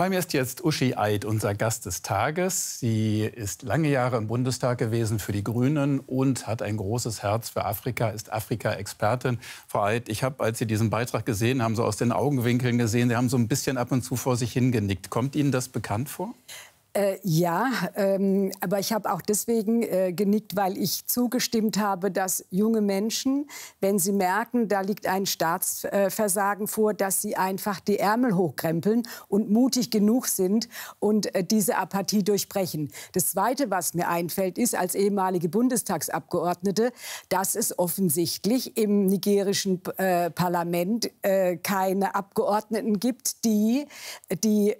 Bei mir ist jetzt Uschi Eid, unser Gast des Tages. Sie ist lange Jahre im Bundestag gewesen für die Grünen und hat ein großes Herz für Afrika, ist Afrika-Expertin. Frau Eid, ich habe, als Sie diesen Beitrag gesehen haben, so aus den Augenwinkeln gesehen, Sie haben so ein bisschen ab und zu vor sich hingenickt. Kommt Ihnen das bekannt vor? Äh, ja, ähm, aber ich habe auch deswegen äh, genickt, weil ich zugestimmt habe, dass junge Menschen, wenn sie merken, da liegt ein Staatsversagen äh, vor, dass sie einfach die Ärmel hochkrempeln und mutig genug sind und äh, diese Apathie durchbrechen. Das Zweite, was mir einfällt, ist als ehemalige Bundestagsabgeordnete, dass es offensichtlich im nigerischen äh, Parlament äh, keine Abgeordneten gibt, die die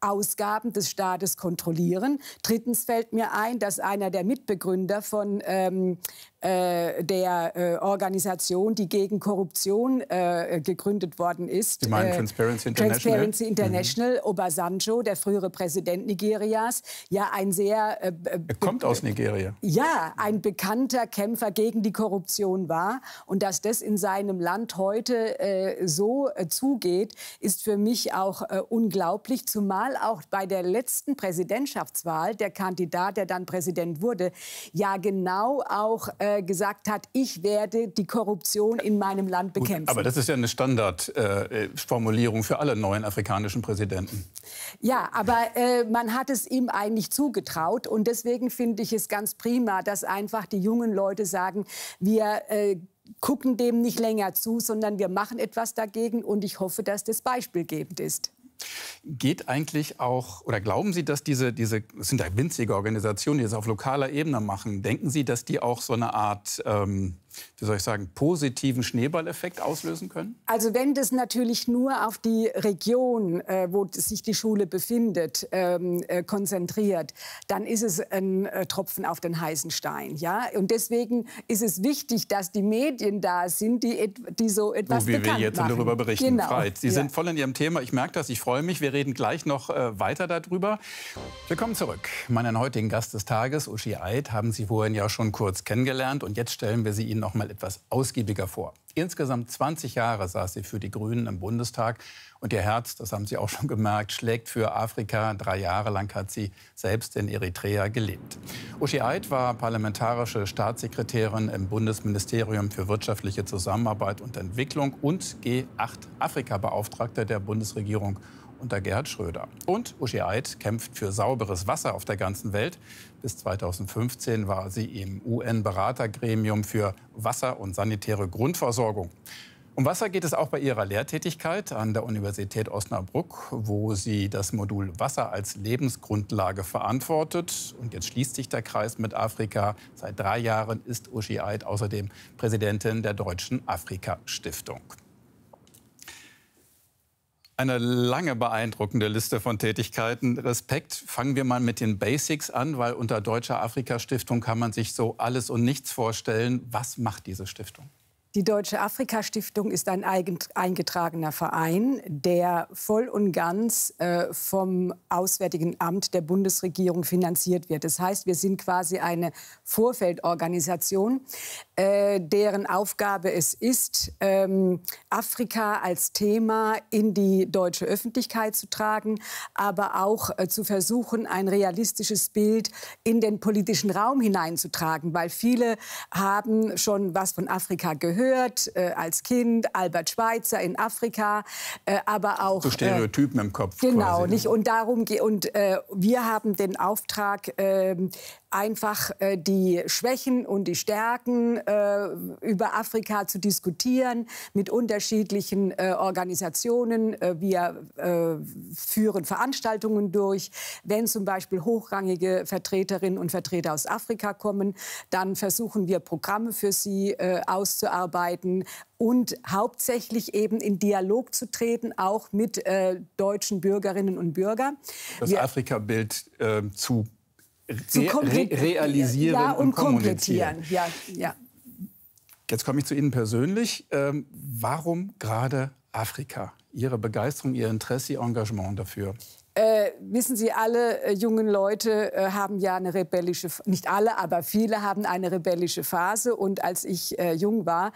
Ausgaben des Staates das kontrollieren. Drittens fällt mir ein, dass einer der Mitbegründer von ähm, äh, der äh, Organisation, die gegen Korruption äh, gegründet worden ist. Sie meinen äh, Transparency International? Transparency mhm. International, mhm. Obasanjo, der frühere Präsident Nigerias, ja ein sehr... Äh, er kommt aus Nigeria. Ja, ein bekannter Kämpfer gegen die Korruption war. Und dass das in seinem Land heute so zugeht, ist für mich auch unglaublich, zumal auch bei der letzten Präsidentschaftswahl der Kandidat, der dann Präsident wurde, ja genau auch äh, äh, gesagt hat, ich werde die Korruption in meinem Land bekämpfen. Gut, aber das ist ja eine Standardformulierung äh, für alle neuen afrikanischen Präsidenten. Ja, aber äh, man hat es ihm eigentlich zugetraut. Und deswegen finde ich es ganz prima, dass einfach die jungen Leute sagen, wir äh, gucken dem nicht länger zu, sondern wir machen etwas dagegen. Und ich hoffe, dass das beispielgebend ist. Geht eigentlich auch, oder glauben Sie, dass diese, diese das sind ja winzige Organisationen, die das auf lokaler Ebene machen, denken Sie, dass die auch so eine Art ähm, wie soll ich sagen, positiven Schneeballeffekt auslösen können? Also wenn das natürlich nur auf die Region, äh, wo sich die Schule befindet, ähm, äh, konzentriert, dann ist es ein äh, Tropfen auf den heißen Stein. Ja? Und deswegen ist es wichtig, dass die Medien da sind, die, die so etwas so, wie bekannt wir jetzt machen. darüber berichten. Genau. Freit. Sie ja. sind voll in Ihrem Thema. Ich merke das, ich freue mich. Wir reden gleich noch äh, weiter darüber. Willkommen zurück. Meinen heutigen Gast des Tages, Uschi Eid, haben Sie vorhin ja schon kurz kennengelernt. Und jetzt stellen wir sie Ihnen noch mal etwas ausgiebiger vor. Insgesamt 20 Jahre saß sie für die Grünen im Bundestag und ihr Herz, das haben Sie auch schon gemerkt, schlägt für Afrika. Drei Jahre lang hat sie selbst in Eritrea gelebt. Uschi Eid war parlamentarische Staatssekretärin im Bundesministerium für wirtschaftliche Zusammenarbeit und Entwicklung und G8 Afrika-Beauftragte der Bundesregierung unter Gerhard Schröder. Und Uschi Eid kämpft für sauberes Wasser auf der ganzen Welt. Bis 2015 war sie im UN-Beratergremium für Wasser und sanitäre Grundversorgung. Um Wasser geht es auch bei ihrer Lehrtätigkeit an der Universität Osnabrück, wo sie das Modul Wasser als Lebensgrundlage verantwortet. Und jetzt schließt sich der Kreis mit Afrika. Seit drei Jahren ist Uschi Eid außerdem Präsidentin der Deutschen Afrika-Stiftung. Eine lange beeindruckende Liste von Tätigkeiten. Respekt. Fangen wir mal mit den Basics an, weil unter Deutscher Afrika-Stiftung kann man sich so alles und nichts vorstellen. Was macht diese Stiftung? Die Deutsche Afrika-Stiftung ist ein eingetragener Verein, der voll und ganz äh, vom Auswärtigen Amt der Bundesregierung finanziert wird. Das heißt, wir sind quasi eine Vorfeldorganisation äh, deren Aufgabe es ist, ähm, Afrika als Thema in die deutsche Öffentlichkeit zu tragen, aber auch äh, zu versuchen, ein realistisches Bild in den politischen Raum hineinzutragen, weil viele haben schon was von Afrika gehört, äh, als Kind, Albert Schweitzer in Afrika, äh, aber auch... So äh, Stereotypen im Kopf. Genau, quasi. Ne? nicht? Und darum, und äh, wir haben den Auftrag, ähm, einfach äh, die Schwächen und die Stärken äh, über Afrika zu diskutieren mit unterschiedlichen äh, Organisationen. Äh, wir äh, führen Veranstaltungen durch. Wenn zum Beispiel hochrangige Vertreterinnen und Vertreter aus Afrika kommen, dann versuchen wir Programme für sie äh, auszuarbeiten und hauptsächlich eben in Dialog zu treten, auch mit deutschen Bürgerinnen und Bürgern. Das Afrika-Bild zu zu re realisieren ja, und, und komplettieren. Ja, ja. Jetzt komme ich zu Ihnen persönlich. Ähm, warum gerade Afrika? Ihre Begeisterung, Ihr Interesse, Ihr Engagement dafür? Äh, wissen Sie, alle äh, jungen Leute äh, haben ja eine rebellische, nicht alle, aber viele haben eine rebellische Phase. Und als ich äh, jung war,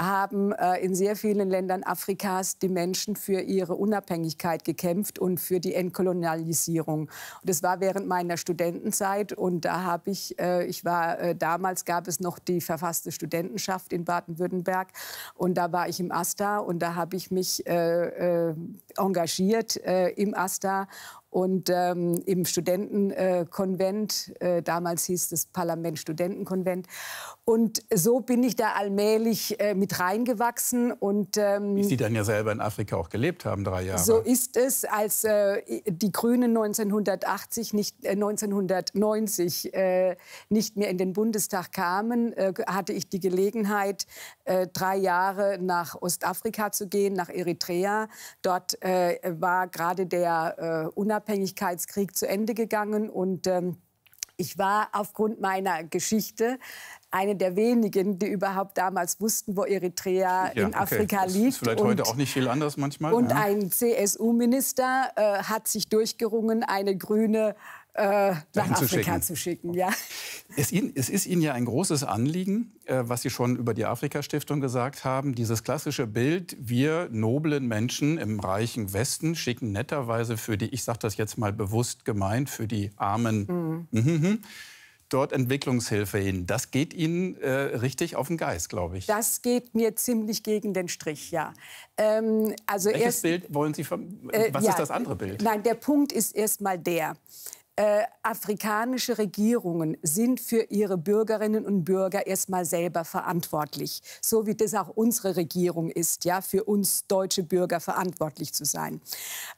haben äh, in sehr vielen Ländern Afrikas die Menschen für ihre Unabhängigkeit gekämpft und für die Entkolonialisierung. Und das war während meiner Studentenzeit und da habe ich, äh, ich war, äh, damals gab es noch die verfasste Studentenschaft in Baden-Württemberg und da war ich im AStA und da habe ich mich äh, äh, engagiert äh, im AStA und ähm, im Studentenkonvent, äh, damals hieß das Parlament Studentenkonvent. Und so bin ich da allmählich äh, mit reingewachsen. Und, ähm, Wie Sie dann ja selber in Afrika auch gelebt haben, drei Jahre. So ist es, als äh, die Grünen 1980 nicht, 1990 äh, äh, nicht mehr in den Bundestag kamen, äh, hatte ich die Gelegenheit, drei Jahre nach Ostafrika zu gehen, nach Eritrea. Dort war gerade der äh, Unabhängigkeit Unabhängigkeitskrieg zu Ende gegangen und ähm, ich war aufgrund meiner Geschichte eine der wenigen, die überhaupt damals wussten, wo Eritrea ja, in okay. Afrika das Ist vielleicht und, heute auch nicht viel anders manchmal. Und ja. ein CSU-Minister äh, hat sich durchgerungen, eine grüne äh, nach Afrika zu schicken. ja. es, es, ist Ihnen ja ein großes Anliegen, äh, was Sie schon über die Afrika-Stiftung gesagt haben, dieses klassische Bild, wir noblen Menschen im reichen Westen schicken netterweise für die, ich sage das jetzt mal bewusst gemeint, für die armen mhm. mhm. Mhm dort Entwicklungshilfe hin. Das geht Ihnen äh, richtig auf den Geist, glaube ich. Das geht mir ziemlich gegen den Strich, ja. Ähm, also Welches erst, Bild wollen Sie? Äh, was ja, ist das andere Bild? Nein, der Punkt ist erstmal der äh, afrikanische Regierungen sind für ihre Bürgerinnen und Bürger erstmal selber verantwortlich, so wie das auch unsere Regierung ist, ja, für uns deutsche Bürger verantwortlich zu sein.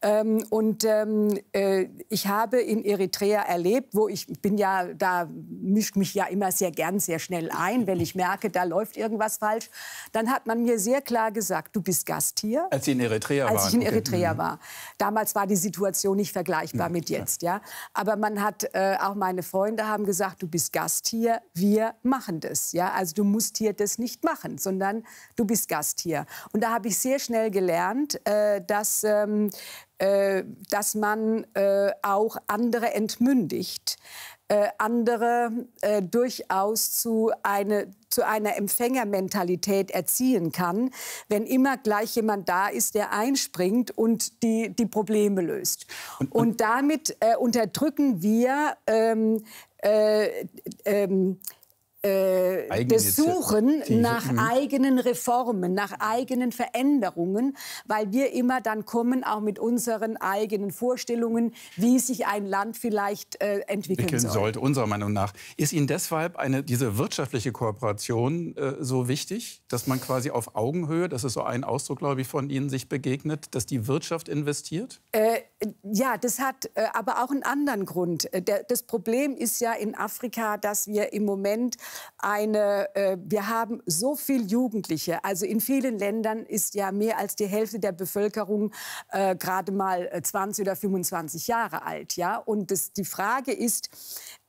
Ähm, und ähm, äh, ich habe in Eritrea erlebt, wo ich bin ja, da mischt mich ja immer sehr gern, sehr schnell ein, wenn ich merke, da läuft irgendwas falsch. Dann hat man mir sehr klar gesagt, du bist Gast hier. Als Sie in Eritrea waren. Als ich in Eritrea mhm. war. Damals war die Situation nicht vergleichbar ja, mit jetzt, ja. ja. Aber man hat, äh, auch meine Freunde haben gesagt, du bist Gast hier, wir machen das. Ja? Also du musst hier das nicht machen, sondern du bist Gast hier. Und da habe ich sehr schnell gelernt, äh, dass, ähm, äh, dass man äh, auch andere entmündigt äh, andere äh, durchaus zu, eine, zu einer Empfängermentalität erziehen kann, wenn immer gleich jemand da ist, der einspringt und die, die Probleme löst. Und, und, und damit äh, unterdrücken wir ähm, äh, ähm, äh, des Suchen nach mhm. eigenen Reformen, nach eigenen Veränderungen, weil wir immer dann kommen, auch mit unseren eigenen Vorstellungen, wie sich ein Land vielleicht äh, entwickeln, entwickeln soll. sollte. Unserer Meinung nach. Ist Ihnen deshalb eine, diese wirtschaftliche Kooperation äh, so wichtig, dass man quasi auf Augenhöhe, das ist so ein Ausdruck, glaube ich, von Ihnen, sich begegnet, dass die Wirtschaft investiert? Äh, ja, das hat äh, aber auch einen anderen Grund. Äh, der, das Problem ist ja in Afrika, dass wir im Moment eine, äh, wir haben so viel Jugendliche. Also in vielen Ländern ist ja mehr als die Hälfte der Bevölkerung äh, gerade mal 20 äh, oder 25 Jahre alt. Ja, und das, die Frage ist,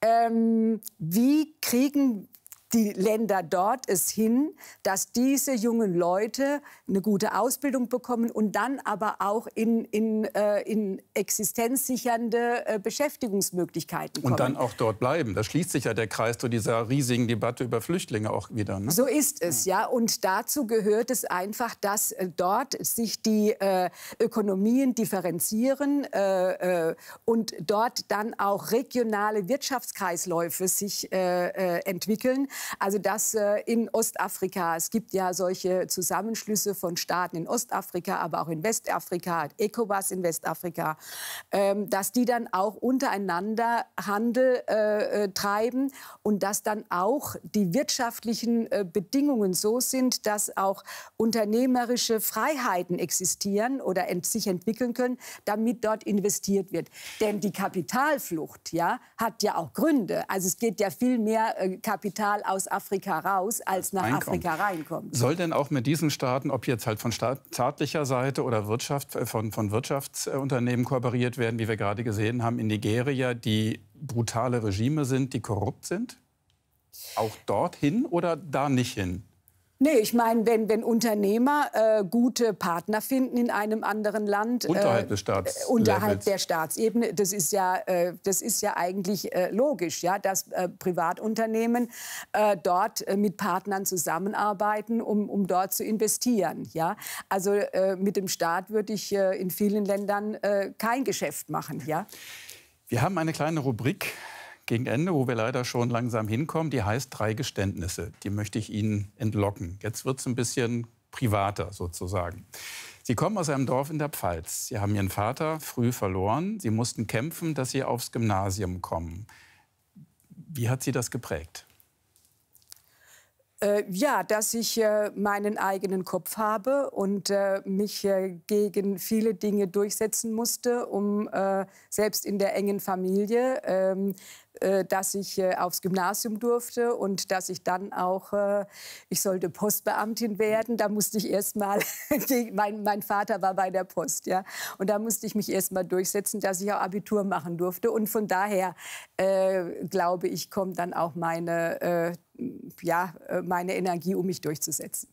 ähm, wie kriegen die Länder dort es hin, dass diese jungen Leute eine gute Ausbildung bekommen und dann aber auch in, in, äh, in existenzsichernde äh, Beschäftigungsmöglichkeiten kommen. Und dann auch dort bleiben. Da schließt sich ja der Kreis zu dieser riesigen Debatte über Flüchtlinge auch wieder. Ne? So ist es, ja. Und dazu gehört es einfach, dass äh, dort sich die äh, Ökonomien differenzieren äh, äh, und dort dann auch regionale Wirtschaftskreisläufe sich entwickeln also das äh, in Ostafrika. Es gibt ja solche Zusammenschlüsse von Staaten in Ostafrika, aber auch in Westafrika, ECOWAS in Westafrika, ähm, dass die dann auch untereinander Handel äh, äh, treiben und dass dann auch die wirtschaftlichen Bedingungen so sind, dass auch unternehmerische Freiheiten existieren oder sich entwickeln können, damit dort investiert wird. Denn die Kapitalflucht ja, hat ja auch Gründe. Also es geht ja viel mehr Kapital aus Afrika raus, als nach Einkommen. Afrika reinkommt. Soll denn auch mit diesen Staaten, ob jetzt halt von staatlicher Seite oder Wirtschaft, äh, von, von Wirtschaftsunternehmen kooperiert werden, wie wir gerade gesehen haben, in Nigeria, die brutale Regime sind, die korrupt sind? Auch dorthin oder da nicht hin? Nee, ich meine, wenn, wenn Unternehmer äh, gute Partner finden in einem anderen Land. Äh, unterhalb äh, des Staats. Äh, unterhalb der Staatsebene. Das ist ja, äh, das ist ja eigentlich äh, logisch, ja, dass Privatunternehmen dort mit Partnern zusammenarbeiten, um, um dort zu investieren. Ja? Also mit dem Staat würde ich in vielen Ländern kein Geschäft machen. Ja? Wir haben eine kleine Rubrik, gegen Ende, wo wir leider schon langsam hinkommen, die heißt drei Geständnisse. Die möchte ich Ihnen entlocken. Jetzt wird es ein bisschen privater sozusagen. Sie kommen aus einem Dorf in der Pfalz. Sie haben Ihren Vater früh verloren. Sie mussten kämpfen, dass Sie aufs Gymnasium kommen. Wie hat Sie das geprägt? Äh, ja, dass ich äh, meinen eigenen Kopf habe und äh, mich äh, gegen viele Dinge durchsetzen musste, um äh, selbst in der engen Familie, ähm, äh, dass ich aufs Gymnasium durfte und dass ich dann auch, ich sollte Postbeamtin werden. Da musste ich erst mal, mein, mein, Vater war bei der Post, ja, und da musste ich mich erst mal durchsetzen, dass ich auch Abitur machen durfte. Und von daher glaube ich, kommt dann auch meine ja, äh, meine Energie, um mich durchzusetzen.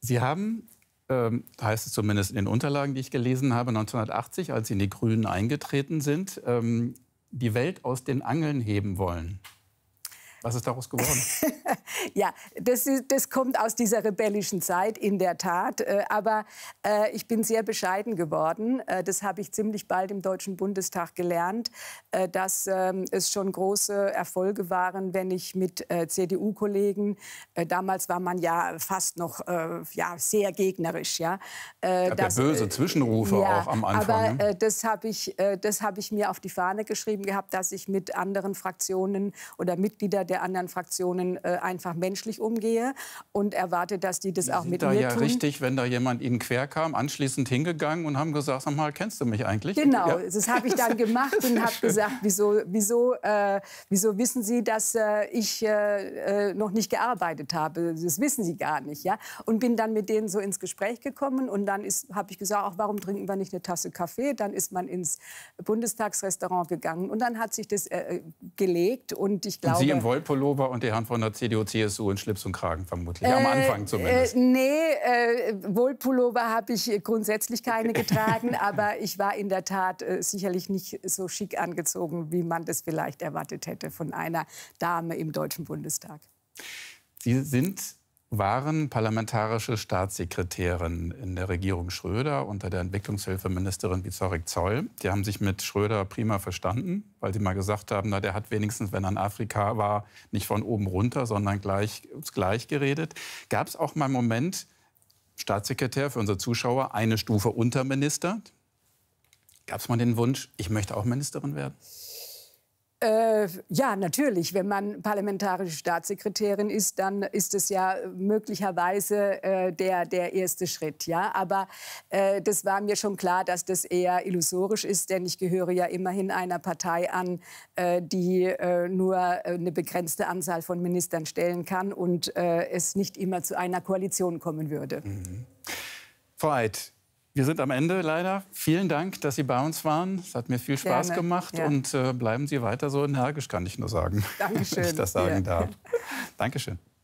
Sie haben, ähm, heißt es zumindest in den Unterlagen, die ich gelesen habe, 1980, als Sie in die Grünen eingetreten sind, ähm, die Welt aus den Angeln heben wollen. Was ist daraus geworden? Ja, das, ist, das kommt aus dieser rebellischen Zeit, in der Tat. Äh, aber äh, ich bin sehr bescheiden geworden. Äh, das habe ich ziemlich bald im Deutschen Bundestag gelernt, äh, dass äh, es schon große Erfolge waren, wenn ich mit äh, CDU-Kollegen, damals war man ja fast noch ja, sehr gegnerisch. Ja, äh, dass, böse Zwischenrufe ja, auch am Anfang. Aber ne? das habe ich, das hab ich mir auf die Fahne geschrieben gehabt, dass ich mit anderen Fraktionen oder Mitglieder der anderen Fraktionen einfach menschlich umgehe und erwarte, dass die das auch mit da mir ja tun. richtig, wenn da jemand Ihnen quer kam, anschließend hingegangen und haben gesagt, sag mal, kennst du mich eigentlich? Genau, ja. das habe ich dann gemacht und habe gesagt, wieso, wieso, äh, wieso wissen Sie, dass äh, ich äh, äh, noch nicht gearbeitet habe? Das wissen Sie gar nicht, ja? Und bin dann mit denen so ins Gespräch gekommen und dann habe ich gesagt, auch warum trinken wir nicht eine Tasse Kaffee? Dann ist man ins Bundestagsrestaurant gegangen und dann hat sich das äh, äh, gelegt und ich glaube... Und Sie im Wollpullover und die Herren von der CDU, CSU CSU in Schlips und Kragen vermutlich, äh, am Anfang äh, zumindest. Äh, nee, äh, Wollpullover habe ich grundsätzlich keine getragen, aber ich war in der Tat äh, sicherlich nicht so schick angezogen, wie man das vielleicht erwartet hätte von einer Dame im Deutschen Bundestag. Sie sind waren parlamentarische Staatssekretärin in der Regierung Schröder unter der Entwicklungshilfeministerin Vizorik Zoll. Die haben sich mit Schröder prima verstanden, weil sie mal gesagt haben, na, der hat wenigstens, wenn er in Afrika war, nicht von oben runter, sondern gleich, gleich geredet. Gab es auch mal einen Moment, Staatssekretär für unsere Zuschauer, eine Stufe unter Minister? Gab es mal den Wunsch, ich möchte auch Ministerin werden? Äh, ja, natürlich. Wenn man parlamentarische Staatssekretärin ist, dann ist es ja äh, möglicherweise äh, der, der erste Schritt. Ja? Aber äh, das war mir schon klar, dass das eher illusorisch ist, denn ich gehöre ja immerhin einer Partei an, äh, die äh, nur eine begrenzte Anzahl von Ministern stellen kann und es nicht immer zu einer Koalition kommen würde. Mhm. Frau Eid, wir sind am Ende leider. Vielen Dank, dass Sie bei uns waren. Es hat mir viel Spaß Gerne. gemacht ja. und äh, bleiben Sie weiter so energisch, kann ich nur sagen. Dankeschön. Wenn ich das sagen ja. darf. Dankeschön.